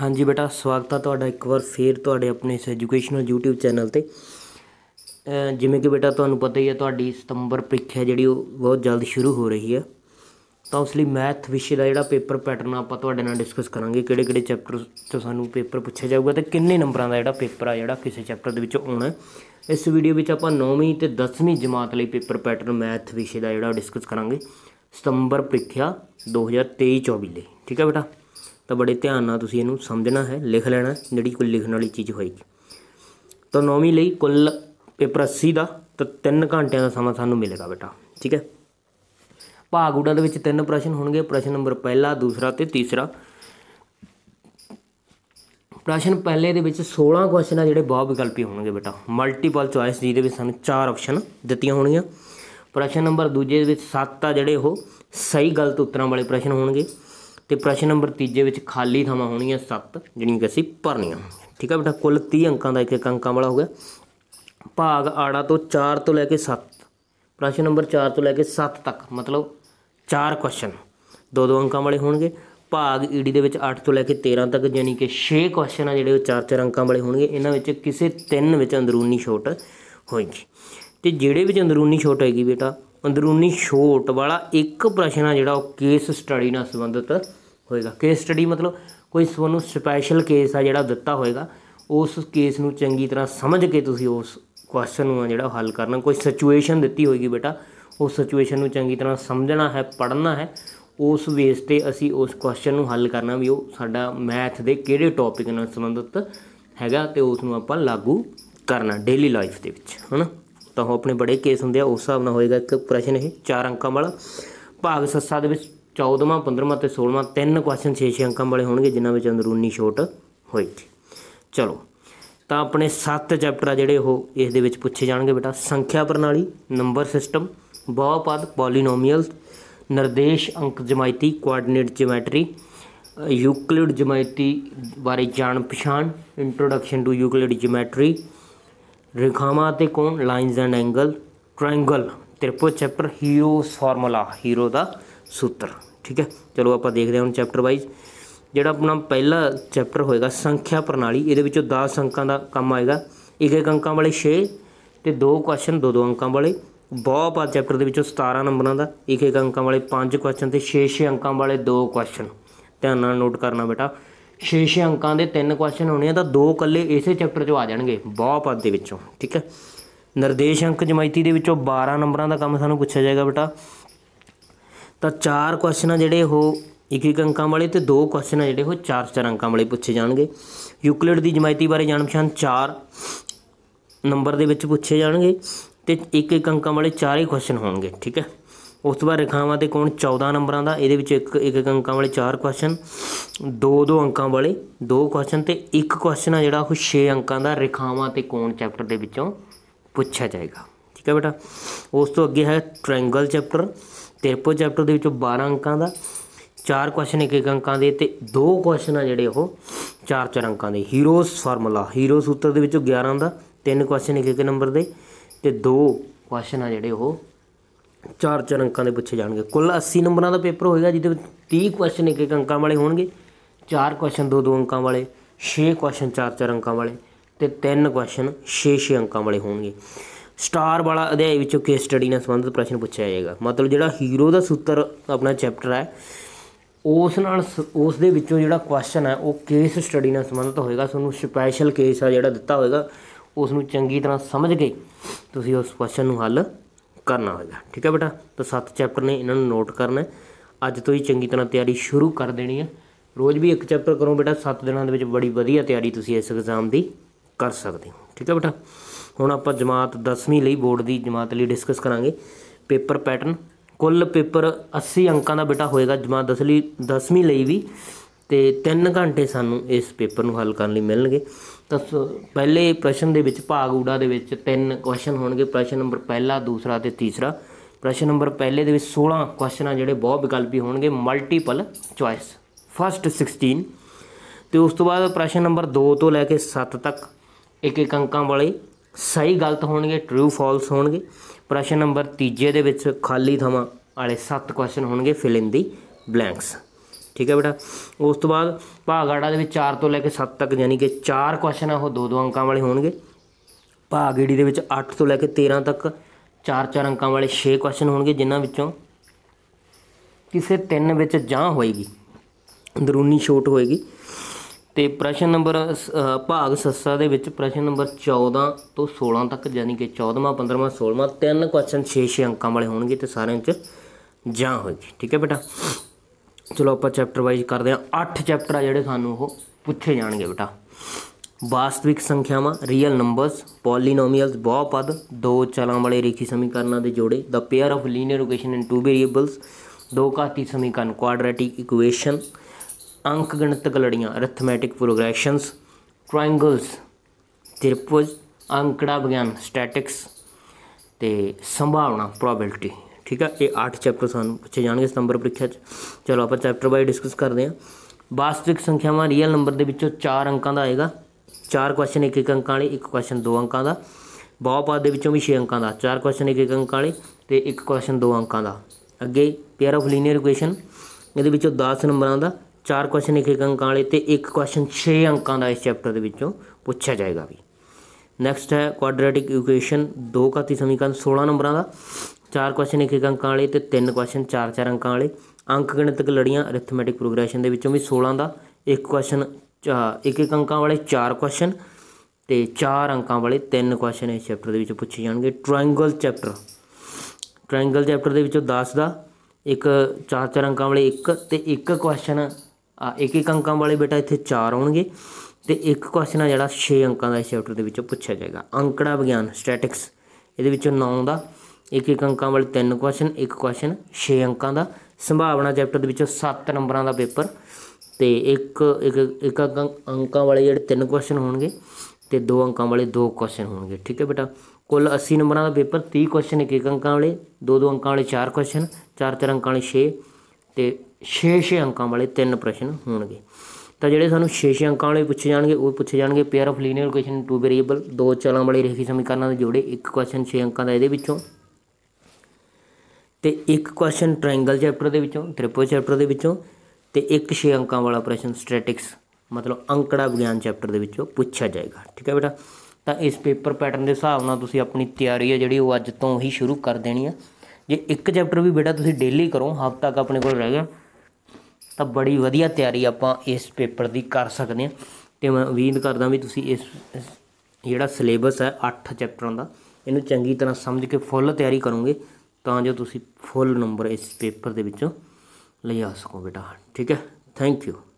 ਹਾਂਜੀ ਬੇਟਾ ਸਵਾਗਤ ਹੈ ਤੁਹਾਡਾ ਇੱਕ ਵਾਰ ਫੇਰ ਤੁਹਾਡੇ ਆਪਣੇ ਇਸ ਐਜੂਕੇਸ਼ਨਲ YouTube ਚੈਨਲ ਤੇ ਜਿਵੇਂ ਕਿ ਬੇਟਾ ਤੁਹਾਨੂੰ ਪਤਾ ਹੀ ਹੈ ਤੁਹਾਡੀ ਸਤੰਬਰ ਪ੍ਰੀਖਿਆ ਜਿਹੜੀ ਉਹ ਬਹੁਤ ਜਲਦ ਸ਼ੁਰੂ ਹੋ ਰਹੀ ਹੈ ਤਾਂ ਉਸ ਲਈ ਮੈਥ ਵਿਸ਼ੇ ਦਾ ਜਿਹੜਾ ਪੇਪਰ ਪੈਟਰਨ ਆਪਾਂ ਤੁਹਾਡੇ ਨਾਲ ਡਿਸਕਸ ਕਰਾਂਗੇ ਕਿਹੜੇ ਕਿਹੜੇ ਚੈਪਟਰ ਤੋਂ ਸਾਨੂੰ ਪੇਪਰ ਪੁੱਛਿਆ ਜਾਊਗਾ ਤੇ ਕਿੰਨੇ ਨੰਬਰਾਂ ਦਾ ਜਿਹੜਾ ਪੇਪਰ ਆ ਜਿਹੜਾ ਕਿਸੇ ਚੈਪਟਰ ਦੇ ਵਿੱਚ ਆਉਣਾ ਇਸ ਵੀਡੀਓ ਵਿੱਚ ਆਪਾਂ 9ਵੀਂ ਤੇ 10ਵੀਂ ਜਮਾਤ ਲਈ ਪੇਪਰ ਪੈਟਰਨ ਮੈਥ ਵਿਸ਼ੇ ਦਾ ਜਿਹੜਾ ਡਿਸਕਸ ਕਰਾਂਗੇ ਸਤੰਬਰ ਪ੍ਰੀਖਿਆ 2023-24 ਲਈ ਠੀਕ ਹੈ ਬੇਟਾ ਤਾਂ ਬੜੇ ਧਿਆਨ ਨਾਲ ਤੁਸੀਂ ਇਹਨੂੰ ਸਮਝਣਾ ਹੈ ਲਿਖ ਲੈਣਾ ਜਿਹੜੀ ਕੋਈ ਲਿਖਣ ਵਾਲੀ ਚੀਜ਼ ਹੋਏਗੀ ਤਾਂ ਨੌਵੀਂ ਲਈ ਕੁੱਲ ਪੇਪਰ 80 ਦਾ ਤਾਂ 3 ਘੰਟਿਆਂ ਦਾ ਸਮਾਂ ਸਾਨੂੰ ਮਿਲੇਗਾ ਬੇਟਾ ਠੀਕ ਹੈ ਭਾਗ ਉਡਾ ਦੇ ਵਿੱਚ ਤਿੰਨ ਪ੍ਰਸ਼ਨ ਹੋਣਗੇ ਪ੍ਰਸ਼ਨ ਨੰਬਰ ਪਹਿਲਾ ਦੂਸਰਾ ਤੇ ਤੀਸਰਾ ਪ੍ਰਸ਼ਨ ਪਹਿਲੇ ਦੇ ਵਿੱਚ 16 ਕੁਐਸਚਨ ਆ ਜਿਹੜੇ ਬਹੁ ਵਿਕਲਪੀ ਹੋਣਗੇ ਬੇਟਾ ਮਲਟੀਪਲ ਚੁਆਇਸ ਜਿਹਦੇ ਵਿੱਚ ਸਾਨੂੰ ਚਾਰ ਆਪਸ਼ਨ ਦਿੱਤੀਆਂ ਹੋਣਗੀਆਂ ਪ੍ਰਸ਼ਨ ਨੰਬਰ ਦੂਜੇ ਦੇ ਵਿੱਚ 7 ਆ ਜਿਹੜੇ ਉਹ ਸਹੀ ਗਲਤ ਉੱਤਰਾਂ ਵਾਲੇ ਪ੍ਰਸ਼ਨ ਹੋਣਗੇ ਤੇ ਪ੍ਰਸ਼ਨ ਨੰਬਰ ਤੀਜੇ ਵਿੱਚ ਖਾਲੀ ਥਾਵਾਂ ਹੋਣੀਆਂ 7 ਜਿਹੜੀਆਂ ਕਿ ਅਸੀਂ ਭਰਨੀਆਂ ਠੀਕ ਹੈ ਬੇਟਾ ਕੁੱਲ 30 ਅੰਕਾਂ ਦਾ ਇੱਕ ਇੱਕ ਅੰਕਾਂ ਵਾਲਾ ਹੋ ਗਿਆ ਭਾਗ ਆੜਾ ਤੋਂ 4 ਤੋਂ ਲੈ ਕੇ 7 ਪ੍ਰਸ਼ਨ ਨੰਬਰ 4 ਤੋਂ ਲੈ ਕੇ 7 ਤੱਕ ਮਤਲਬ 4 ਕੁਐਸਚਨ ਦੋ ਦੋ ਅੰਕਾਂ ਵਾਲੇ ਹੋਣਗੇ ਭਾਗ ਈਡੀ ਦੇ ਵਿੱਚ 8 ਤੋਂ ਲੈ ਕੇ 13 ਤੱਕ ਯਾਨੀ ਕਿ 6 ਕੁਐਸਚਨ ਆ ਜਿਹੜੇ ਉਹ 4-4 ਅੰਕਾਂ ਵਾਲੇ ਹੋਣਗੇ ਇਹਨਾਂ ਵਿੱਚ ਕਿਸੇ ਤਿੰਨ ਵਿੱਚ ਅੰਦਰੂਨੀ ਛੋਟ ਹੋਏਗੀ ਤੇ ਜਿਹੜੇ ਵਿੱਚ ਅੰਦਰੂਨੀ ਛੋਟ ਹੋਏਗੀ ਬੇਟਾ ਅੰਦਰੂਨੀ ਛੋਟ ਵਾਲਾ ਇੱਕ ਪ੍ਰਸ਼ਨ ਆ ਜਿਹੜਾ ਉਹ ਕੇਸ ਸਟੱਡੀ ਨਾਲ ਸੰਬੰਧਿਤ ਹੋਏਗਾ ਕੇਸ ਸਟੱਡੀ ਮਤਲਬ ਕੋਈ ਤੁਹਾਨੂੰ ਸਪੈਸ਼ਲ ਕੇਸ ਆ ਜਿਹੜਾ ਦਿੱਤਾ ਹੋਏਗਾ ਉਸ ਕੇਸ ਨੂੰ ਚੰਗੀ ਤਰ੍ਹਾਂ ਸਮਝ ਕੇ ਤੁਸੀਂ ਉਸ ਕੁਐਸਚਨ ਨੂੰ ਆ ਜਿਹੜਾ ਹੱਲ ਕਰਨਾ ਕੋਈ ਸਿਚੁਏਸ਼ਨ ਦਿੱਤੀ ਹੋਏਗੀ ਬੇਟਾ ਉਸ ਸਿਚੁਏਸ਼ਨ ਨੂੰ ਚੰਗੀ ਤਰ੍ਹਾਂ ਸਮਝਣਾ ਹੈ ਪੜ੍ਹਨਾ ਹੈ ਉਸ ਬੇਸ ਤੇ ਅਸੀਂ ਉਸ ਕੁਐਸਚਨ ਨੂੰ ਹੱਲ ਕਰਨਾ ਵੀ ਉਹ ਸਾਡਾ ਮੈਥ ਦੇ ਕਿਹੜੇ ਟੌਪਿਕ ਨਾਲ ਸੰਬੰਧਿਤ ਹੈਗਾ ਤੇ ਉਸ ਨੂੰ ਆਪਾਂ ਲਾਗੂ ਕਰਨਾ ਡੇਲੀ ਲਾਈਫ ਦੇ ਵਿੱਚ ਹਨਾ ਤਾਂ ਉਹ ਆਪਣੇ ਬੜੇ ਕੇਸ ਹੁੰਦੇ ਆ ਉਸ ਹਿਸਾਬ ਨਾਲ ਹੋਏਗਾ ਇੱਕ ਪ੍ਰਸ਼ਨ ਇਹ ਚਾਰ ਅੰਕਾਂ ਵਾਲਾ ਭਾਗ ਸੱਸਾ ਦੇ ਵਿੱਚ 14ਵਾਂ 15ਵਾਂ ਤੇ 16ਵਾਂ ਤਿੰਨ ਕੁਐਸਚਨ 6-6 ਅੰਕਾਂ ਵਾਲੇ ਹੋਣਗੇ ਜਿਨ੍ਹਾਂ ਵਿੱਚ ਅੰਦਰੂਨੀ ਛੋਟ ਹੋਏਗੀ ਚਲੋ ਤਾਂ ਆਪਣੇ 7 ਚੈਪਟਰ ਆ ਜਿਹੜੇ ਉਹ ਇਸ ਦੇ ਵਿੱਚ ਪੁੱਛੇ ਜਾਣਗੇ ਬੇਟਾ ਸੰਖਿਆ ਪ੍ਰਣਾਲੀ ਨੰਬਰ ਸਿਸਟਮ ਬਹੁਪਦ ਪੋਲੀਨੋਮੀਅਲ ਨਿਰਦੇਸ਼ ਅੰਕ ਜਮਾਇਤੀ ਕੋਆਰਡੀਨੇਟ ਜਿਓਮੈਟਰੀ ਯੂਕਲਿਡ ਜਿਓਮੈਟਰੀ ਬਾਰੇ ਜਾਣ ਪਛਾਣ ਇੰਟਰੋਡਕਸ਼ਨ ਟੂ ਯੂਕਲਿਡ ਜਿਓਮੈਟਰੀ ਰੇਖਾਵਾਂ ਅਤੇ ਕੋਣ ਲਾਈਨਸ ਐਂਡ ਐਂਗਲ ਟ੍ਰਾਇੰਗਲ ਤ੍ਰਿਪੋ ਚੈਪਟਰ ਹੀਰੋਸ ਫਾਰਮੂਲਾ ਹੀਰੋ ਦਾ ਸੂਤਰ ਠੀਕ ਹੈ ਚਲੋ ਆਪਾਂ ਦੇਖਦੇ ਹਾਂ ਹੁਣ ਚੈਪਟਰ ਵਾਈਜ਼ ਜਿਹੜਾ ਆਪਣਾ ਪਹਿਲਾ ਚੈਪਟਰ ਹੋਏਗਾ ਸੰਖਿਆ ਪ੍ਰਣਾਲੀ ਇਹਦੇ ਵਿੱਚੋਂ 10 ਅੰਕਾਂ ਦਾ ਕੰਮ ਆਏਗਾ ਇੱਕ ਇੱਕ ਅੰਕਾਂ ਵਾਲੇ 6 ਤੇ ਦੋ ਕੁਐਸਚਨ ਦੋ ਦੋ ਅੰਕਾਂ ਵਾਲੇ ਬਹੁਤ ਆ ਚੈਪਟਰ ਦੇ ਵਿੱਚੋਂ 17 ਨੰਬਰਾਂ ਦਾ ਇੱਕ ਇੱਕ ਅੰਕਾਂ ਵਾਲੇ 5 ਕੁਐਸਚਨ ਤੇ 6 6 ਅੰਕਾਂ ਵਾਲੇ ਦੋ ਕੁਐਸਚਨ ਧਿਆਨ ਨਾਲ ਨੋਟ ਕਰਨਾ ਬੇਟਾ 6 ਅੰਕਾਂ ਦੇ ਤਿੰਨ ਕੁਐਸਚਨ ਹੋਣੇ ਆ ਤਾਂ ਦੋ ਇਕੱਲੇ ਇਸੇ ਚੈਪਟਰ 'ਚੋਂ ਆ ਜਾਣਗੇ ਬਹੁਪਦ ਦੇ ਵਿੱਚੋਂ ਠੀਕ ਹੈ ਨਿਰਦੇਸ਼ ਅੰਕ ਜਮਾਇਤੀ ਦੇ ਵਿੱਚੋਂ 12 ਨੰਬਰਾਂ ਦਾ ਕੰਮ ਸਾਨੂੰ ਪੁੱਛਿਆ ਜਾਏਗਾ ਬੇਟਾ ਤਾਂ ਚਾਰ ਕੁਐਸਚਨ ਆ ਜਿਹੜੇ ਉਹ ਇੱਕ ਇੱਕ ਅੰਕਾਂ ਵਾਲੇ ਤੇ ਦੋ ਕੁਐਸਚਨ ਆ ਜਿਹੜੇ ਉਹ ਚਾਰ ਚਾਰ ਅੰਕਾਂ ਵਾਲੇ ਪੁੱਛੇ ਜਾਣਗੇ ਯੂਕਲਿਡ ਦੀ ਜਮਾਇਤੀ ਬਾਰੇ ਜਾਣ ਪਛਾਣ ਚਾਰ ਨੰਬਰ ਦੇ ਵਿੱਚ ਪੁੱਛੇ ਜਾਣਗੇ ਤੇ ਇੱਕ ਇੱਕ ਅੰਕਾਂ ਵਾਲੇ ਚਾਰ ਹੀ ਕੁਐਸਚਨ ਹੋਣਗੇ ਠੀਕ ਹੈ ਉਸ ਤੋਂ ਬਾਅਦ ਰੇਖਾਵਾਂ ਤੇ ਕੋਣ 14 ਨੰਬਰਾਂ ਦਾ ਇਹਦੇ ਵਿੱਚ ਇੱਕ ਇੱਕ ਇੱਕ ਅੰਕਾਂ ਵਾਲੇ ਚਾਰ ਕੁਐਸਚਨ ਦੋ ਦੋ ਅੰਕਾਂ ਵਾਲੇ ਦੋ ਕੁਐਸਚਨ ਤੇ ਇੱਕ ਕੁਐਸਚਨ ਆ ਜਿਹੜਾ ਉਹ 6 ਅੰਕਾਂ ਦਾ ਰੇਖਾਵਾਂ ਤੇ ਕੋਣ ਚੈਪਟਰ ਦੇ ਵਿੱਚੋਂ ਪੁੱਛਿਆ ਜਾਏਗਾ ਠੀਕ ਹੈ ਬੇਟਾ ਉਸ ਤੋਂ ਅੱਗੇ ਹੈ ਟ੍ਰਾਇੰਗਲ ਚੈਪਟਰ ਤੇਰਪੋ ਚੈਪਟਰ ਦੇ ਵਿੱਚੋਂ 12 ਅੰਕਾਂ ਦਾ ਚਾਰ ਕੁਐਸਚਨ ਇੱਕ ਇੱਕ ਅੰਕਾਂ ਦੇ ਤੇ ਦੋ ਕੁਐਸਚਨ ਆ ਜਿਹੜੇ ਉਹ ਚਾਰ ਚਾਰ ਅੰਕਾਂ ਦੇ ਹੀਰੋਸ ਫਾਰਮੂਲਾ ਹੀਰੋ ਸੂਤਰ ਦੇ ਵਿੱਚੋਂ 11 ਦਾ ਤਿੰਨ ਕੁਐਸਚਨ ਇੱਕ ਇੱਕ ਨੰਬਰ ਦੇ ਤੇ ਦੋ ਕੁਐਸਚਨ ਆ ਜਿਹੜੇ ਉਹ ਚਾਰ ਚਾਰ ਅੰਕਾਂ ਦੇ ਪੁੱਛੇ ਜਾਣਗੇ ਕੁੱਲ 80 ਨੰਬਰਾਂ ਦਾ ਪੇਪਰ ਹੋਏਗਾ ਜਿਹਦੇ ਵਿੱਚ 30 ਕੁਐਸਚਨ ਇੱਕ ਇੱਕ ਅੰਕਾਂ ਵਾਲੇ ਹੋਣਗੇ ਚਾਰ ਕੁਐਸਚਨ ਦੋ ਦੋ ਅੰਕਾਂ ਵਾਲੇ 6 ਕੁਐਸਚਨ ਚਾਰ ਚਾਰ ਅੰਕਾਂ ਵਾਲੇ ਤੇ ਤਿੰਨ ਕੁਐਸਚਨ 6 6 ਅੰਕਾਂ ਵਾਲੇ ਹੋਣਗੇ ਸਟਾਰ ਵਾਲਾ ਅਧਿਆਇ ਵਿੱਚੋਂ ਕੇਸ ਸਟੱਡੀ ਨਾਲ ਸੰਬੰਧਿਤ ਪ੍ਰਸ਼ਨ ਪੁੱਛਿਆ ਜਾਏਗਾ ਮਤਲਬ ਜਿਹੜਾ ਹੀਰੋ ਦਾ ਸੂਤਰ ਆਪਣਾ ਚੈਪਟਰ ਹੈ ਉਸ ਨਾਲ ਉਸ ਦੇ ਵਿੱਚੋਂ ਜਿਹੜਾ ਕੁਐਸਚਨ ਹੈ ਉਹ ਕੇਸ ਸਟੱਡੀ ਨਾਲ ਸੰਬੰਧਿਤ ਹੋਏਗਾ ਤੁਹਾਨੂੰ ਸਪੈਸ਼ਲ ਕੇਸ ਆ ਜਿਹੜਾ ਦਿੱਤਾ ਹੋਏਗਾ ਉਸ ਨੂੰ ਚੰਗੀ ਤਰ੍ਹਾਂ ਸਮਝ ਕੇ ਤੁਸੀਂ ਉਸ ਕੁਐਸਚਨ ਨੂੰ ਹੱਲ ਕਰਨਾ ਹੈਗਾ ਠੀਕ ਹੈ ਬੇਟਾ ਤਾਂ ਸੱਤ ਚੈਪਟਰ ਨੇ ਇਹਨਾਂ ਨੂੰ ਨੋਟ ਕਰਨਾ ਅੱਜ ਤੋਂ ਹੀ ਚੰਗੀ ਤਰ੍ਹਾਂ ਤਿਆਰੀ ਸ਼ੁਰੂ ਕਰ ਦੇਣੀ ਹੈ ਰੋਜ਼ ਵੀ ਇੱਕ ਚੈਪਟਰ ਕਰੋ ਬੇਟਾ 7 ਦਿਨਾਂ ਦੇ ਵਿੱਚ ਬੜੀ ਵਧੀਆ ਤਿਆਰੀ ਤੁਸੀਂ ਇਸ ਐਗਜ਼ਾਮ ਦੀ ਕਰ ਸਕਦੇ ਹੋ ਠੀਕ ਹੈ ਬੇਟਾ ਹੁਣ ਆਪਾਂ ਜਮਾਤ 10ਵੀਂ ਲਈ ਬੋਰਡ ਦੀ ਜਮਾਤ ਲਈ ਡਿਸਕਸ ਕਰਾਂਗੇ ਪੇਪਰ ਪੈਟਰਨ ਕੁੱਲ ਪੇਪਰ 80 ਅੰਕਾਂ ਦਾ ਬੇਟਾ ਹੋਏਗਾ ਜਮਾਤ 10 ਲਈ 10ਵੀਂ ਲਈ ਵੀ ਤੇ 3 ਘੰਟੇ ਸਾਨੂੰ ਇਸ ਪੇਪਰ ਨੂੰ ਹੱਲ ਕਰਨ ਲਈ ਮਿਲਣਗੇ ਤਾਂ ਪਹਿਲੇ ਪ੍ਰਸ਼ਨ ਦੇ ਵਿੱਚ ਭਾਗ ਊੜਾ ਦੇ ਵਿੱਚ ਤਿੰਨ ਕੁਐਸਚਨ ਹੋਣਗੇ ਪ੍ਰਸ਼ਨ ਨੰਬਰ ਪਹਿਲਾ ਦੂਸਰਾ ਤੇ ਤੀਸਰਾ ਪ੍ਰਸ਼ਨ ਨੰਬਰ ਪਹਿਲੇ ਦੇ ਵਿੱਚ 16 ਕੁਐਸਚਨ ਆ ਜਿਹੜੇ ਬਹੁ ਵਿਕਲਪੀ ਹੋਣਗੇ ਮਲਟੀਪਲ ਚੁਆਇਸ ਫਸਟ 16 ਤੇ ਉਸ ਤੋਂ ਬਾਅਦ ਪ੍ਰਸ਼ਨ ਨੰਬਰ 2 ਤੋਂ ਲੈ ਕੇ 7 ਤੱਕ ਇੱਕ ਇੱਕ ਅੰਕਾਂ ਵਾਲੇ ਸਹੀ ਗਲਤ ਹੋਣਗੇ ਟਰੂ ਫਾਲਸ ਹੋਣਗੇ ਪ੍ਰਸ਼ਨ ਨੰਬਰ ਤੀਜੇ ਦੇ ਵਿੱਚ ਖਾਲੀ ਥਾਵਾਂ ਵਾਲੇ 7 ਕੁਐਸਚਨ ਹੋਣਗੇ ਫਿਲ ਇਨ ਦੀ ਬਲੈਂਕਸ ਠੀਕ ਹੈ ਬੇਟਾ ਉਸ ਤੋਂ ਬਾਅਦ ਭਾਗ ਆੜਾ ਦੇ ਵਿੱਚ 4 ਤੋਂ ਲੈ ਕੇ 7 ਤੱਕ ਯਾਨੀ ਕਿ 4 ਕੁਐਸਚਨ ਆ ਉਹ ਦੋ ਦੋ ਅੰਕਾਂ ਵਾਲੇ ਹੋਣਗੇ ਭਾਗ ਈਡੀ ਦੇ ਵਿੱਚ 8 ਤੋਂ ਲੈ ਕੇ 13 ਤੱਕ 4-4 ਅੰਕਾਂ ਵਾਲੇ 6 ਕੁਐਸਚਨ ਹੋਣਗੇ ਜਿਨ੍ਹਾਂ ਵਿੱਚੋਂ ਕਿਸੇ ਤਿੰਨ ਵਿੱਚ ਜਾਂ ਹੋਏਗੀ ਅੰਦਰੂਨੀ ਛੋਟ ਹੋਏਗੀ ਤੇ ਪ੍ਰਸ਼ਨ ਨੰਬਰ ਭਾਗ ਸੱਸਾ ਦੇ ਵਿੱਚ ਪ੍ਰਸ਼ਨ ਨੰਬਰ 14 ਤੋਂ 16 ਤੱਕ ਯਾਨੀ ਕਿ 14ਵਾਂ 15ਵਾਂ 16ਵਾਂ ਤਿੰਨ ਕੁਐਸਚਨ 6-6 ਅੰਕਾਂ ਵਾਲੇ ਹੋਣਗੇ ਤੇ ਸਾਰਿਆਂ 'ਚ ਜਾਂ ਹੋਏਗੀ ਠੀਕ ਹੈ ਬੇਟਾ ਚਲੋ ਆਪਾਂ ਚੈਪਟਰ ਵਾਈਜ਼ ਕਰਦੇ ਹਾਂ 8 ਚੈਪਟਰ ਆ ਜਿਹੜੇ ਸਾਨੂੰ ਉਹ ਪੁੱਛੇ ਜਾਣਗੇ ਬੇਟਾ ਵਾਸਤਵਿਕ ਸੰਖਿਆਵਾਂ ਰੀਅਲ ਨੰਬਰਸ ਪੋਲੀਨੋਮੀਅਲਸ ਬਹੁਪਦ ਦੋ ਚਲਾਂ ਵਾਲੇ ਰੇਖੀ ਸਮੀਕਰਨਾਂ ਦੇ ਜੋੜੇ ਦਾ pair of linear equation in two variables ਦੋ ਘਾਤੀ ਸਮੀਕਰਨ ਕੁਆਡਰੈਟਿਕ ਇਕੁਏਸ਼ਨ ਅੰਕ ਗਣਿਤਕ ਲੜੀਆਂ ਅਰਥਮੈਟਿਕ ਪ੍ਰੋਗਰੈਸ਼ਨਸ ਟ੍ਰਾਇੰਗਲਸ ਤ੍ਰਿਪੁਜ ਅੰਕੜਾ ਵਿਗਿਆਨ ਸਟੈਟਿਕਸ ਤੇ ਸੰਭਾਵਨਾ ਪ੍ਰੋਬੈਬਿਲਟੀ ਠੀਕ ਆ ਇਹ 8 ਚੈਪਟਰ ਸਾਨੂੰ ਪੁੱਛੇ ਜਾਣਗੇ ਸਤੰਬਰ ਪ੍ਰੀਖਿਆ 'ਚ ਚਲੋ ਆਪਾਂ ਚੈਪਟਰ ਬਾਈ ਡਿਸਕਸ ਕਰਦੇ ਆਂ ਵਾਸਤਵਿਕ ਸੰਖਿਆਵਾਂ ਰੀਅਲ ਨੰਬਰ ਦੇ ਵਿੱਚੋਂ 4 ਅੰਕਾਂ ਦਾ ਆਏਗਾ 4 ਕੁਐਸਚਨ ਇੱਕ ਇੱਕ ਅੰਕਾਂ ਵਾਲੇ ਇੱਕ ਕੁਐਸਚਨ 2 ਅੰਕਾਂ ਦਾ ਬਹੁਪਦ ਦੇ ਵਿੱਚੋਂ ਵੀ 6 ਅੰਕਾਂ ਦਾ 4 ਕੁਐਸਚਨ ਇੱਕ ਇੱਕ ਅੰਕਾਂ ਵਾਲੇ ਤੇ ਇੱਕ ਕੁਐਸਚਨ 2 ਅੰਕਾਂ ਦਾ ਅੱਗੇ ਪੇਅਰ ਆਫ ਲੀਨੀਅਰ ਇਕੁਏਸ਼ਨ ਇਹਦੇ ਵਿੱਚੋਂ 10 ਨੰਬਰਾਂ ਦਾ 4 ਕੁਐਸਚਨ ਇੱਕ ਇੱਕ ਅੰਕਾਂ ਵਾਲੇ ਤੇ ਇੱਕ ਕੁਐਸਚਨ 6 ਅੰਕਾਂ ਦਾ ਇਸ ਚੈਪਟਰ ਦੇ ਵਿੱਚੋਂ ਪੁੱਛਿਆ ਜਾਏਗਾ ਵੀ ਨੈਕਸਟ ਹੈ ਕੁਆਡਰੈਟਿਕ ਇਕੁਏਸ਼ਨ ਦੋ ਘਾਤੀ ਸਮੀਕਰਨ 16 ਨੰਬਰਾਂ ਦਾ ਚਾਰ ਕੁਐਸਚਨ ਇੱਕ ਇੱਕ ਅੰਕਾਂ ਵਾਲੇ ਤੇ ਤਿੰਨ ਕੁਐਸਚਨ ਚਾਰ ਚਾਰ ਅੰਕਾਂ ਵਾਲੇ ਅੰਕ ਗਣਿਤਕ ਲੜੀਆਂ ਅਰਿਥਮੈਟਿਕ ਪ੍ਰੋਗਰੈਸ਼ਨ ਦੇ ਵਿੱਚੋਂ ਵੀ 16 ਦਾ ਇੱਕ ਕੁਐਸਚਨ ਇੱਕ ਇੱਕ ਅੰਕਾਂ ਵਾਲੇ ਚਾਰ ਕੁਐਸਚਨ ਤੇ ਚਾਰ ਅੰਕਾਂ ਵਾਲੇ ਤਿੰਨ ਕੁਐਸਚਨ ਇਸ ਚੈਪਟਰ ਦੇ ਵਿੱਚ ਪੁੱਛੇ ਜਾਣਗੇ ਟ੍ਰਾਇੰਗਲ ਚੈਪਟਰ ਟ੍ਰਾਇੰਗਲ ਚੈਪਟਰ ਦੇ ਵਿੱਚੋਂ 10 ਦਾ ਇੱਕ ਚਾਰ ਚਾਰ ਅੰਕਾਂ ਵਾਲੇ ਇੱਕ ਤੇ ਇੱਕ ਕੁਐਸਚਨ ਇੱਕ ਇੱਕ ਅੰਕਾਂ ਵਾਲੇ ਬੇਟਾ ਇੱਥੇ ਚਾਰ ਆਉਣਗੇ ਤੇ ਇੱਕ ਕੁਐਸਚਨ ਆ ਜਿਹੜਾ 6 ਅੰਕਾਂ ਦਾ ਇਸ ਚੈਪਟਰ ਦੇ ਵਿੱਚੋਂ ਪੁੱਛਿਆ ਜਾਏਗਾ ਅੰਕੜਾ ਵਿਗਿਆਨ ਸਟੈਟਿਕਸ ਇਹਦੇ ਵਿੱਚੋਂ 9 ਦਾ ਇੱਕ ਇੱਕ ਅੰਕਾਂ ਵਾਲੇ ਤਿੰਨ ਕੁਐਸਚਨ ਇੱਕ ਕੁਐਸਚਨ 6 ਅੰਕਾਂ ਦਾ ਸੰਭਾਵਨਾ ਚੈਪਟਰ ਦੇ ਵਿੱਚੋਂ 7 ਨੰਬਰਾਂ ਦਾ ਪੇਪਰ ਤੇ ਇੱਕ ਇੱਕ ਇੱਕ ਅੰਕਾਂ ਵਾਲੇ ਜਿਹੜੇ ਤਿੰਨ ਕੁਐਸਚਨ ਹੋਣਗੇ ਤੇ ਦੋ ਅੰਕਾਂ ਵਾਲੇ ਦੋ ਕੁਐਸਚਨ ਹੋਣਗੇ ਠੀਕ ਹੈ ਬੇਟਾ ਕੁੱਲ 80 ਨੰਬਰਾਂ ਦਾ ਪੇਪਰ 30 ਕੁਐਸਚਨ ਇੱਕ ਇੱਕ ਅੰਕਾਂ ਵਾਲੇ ਦੋ ਦੋ ਅੰਕਾਂ ਵਾਲੇ ਚਾਰ ਕੁਐਸਚਨ ਚਾਰ ਚਾਰ ਅੰਕਾਂ ਵਾਲੇ 6 ਤੇ 6 6 ਅੰਕਾਂ ਵਾਲੇ ਤਿੰਨ ਪ੍ਰਸ਼ਨ ਹੋਣਗੇ ਤਾਂ ਜਿਹੜੇ ਸਾਨੂੰ 6-6 ਅੰਕਾਂ ਵਾਲੇ ਪੁੱਛੇ ਜਾਣਗੇ ਉਹ ਪੁੱਛੇ ਜਾਣਗੇ pair of linear equation two variable ਦੋ ਚਲਾਂ ਵਾਲੇ ਰੇਖੀ ਸਮੀਕਰਨਾਂ ਦੇ ਜੋੜੇ ਇੱਕ ਕੁਐਸਚਨ 6 ਅੰਕਾਂ ਦਾ ਇਹਦੇ ਵਿੱਚੋਂ ਤੇ ਇੱਕ ਕੁਐਸਚਨ ਟ੍ਰਾਇੰਗਲ ਚੈਪਟਰ ਦੇ ਵਿੱਚੋਂ ਤ੍ਰਿਪੋ ਚੈਪਟਰ ਦੇ ਵਿੱਚੋਂ ਤੇ ਇੱਕ 6 ਅੰਕਾਂ ਵਾਲਾ ਪ੍ਰਸ਼ਨ ਸਟੈਟਿਕਸ ਮਤਲਬ ਅੰਕੜਾ ਵਿਗਿਆਨ ਚੈਪਟਰ ਦੇ ਵਿੱਚੋਂ ਪੁੱਛਿਆ ਜਾਏਗਾ ਠੀਕ ਹੈ ਬੇਟਾ ਤਾਂ ਇਸ ਪੇਪਰ ਪੈਟਰਨ ਦੇ ਹਿਸਾਬ ਨਾਲ ਤੁਸੀਂ ਆਪਣੀ ਤਿਆਰੀ ਹੈ ਜਿਹੜੀ ਉਹ ਅੱਜ ਤੋਂ ਹੀ ਸ਼ੁਰੂ ਕਰ ਦੇਣੀ ਆ ਜੇ ਇੱਕ ਚੈਪਟਰ ਵੀ ਬੇਟਾ ਤੁਸੀਂ ਡੇਲੀ ਕਰੋ ਹਫ਼ਤਾ ਤੱਕ ਆਪਣੇ ਕੋਲ ਰਹਿ ਗਿਆ ਤਾਂ ਬੜੀ ਵਧੀਆ ਤਿਆਰੀ ਆਪਾਂ ਇਸ ਪੇਪਰ ਦੀ ਕਰ ਸਕਦੇ ਆ ਤੇ ਮੈਂ ਉਮੀਦ ਕਰਦਾ ਵੀ ਤੁਸੀਂ ਇਸ ਜਿਹੜਾ ਸਿਲੇਬਸ ਹੈ 8 ਚੈਪਟਰਾਂ ਦਾ ਇਹਨੂੰ ਚੰਗੀ ਤਰ੍ਹਾਂ ਸਮਝ ਕੇ ਫੁੱਲ ਤਿਆਰੀ ਕਰੋਗੇ ਤਾਂ ਜੋ ਤੁਸੀਂ ਫੁੱਲ ਨੰਬਰ ਇਸ ਪੇਪਰ ਦੇ ਵਿੱਚੋਂ ਲਿਆ ਸਕੋ ਬੇਟਾ ਠੀਕ ਹੈ ਥੈਂਕ ਯੂ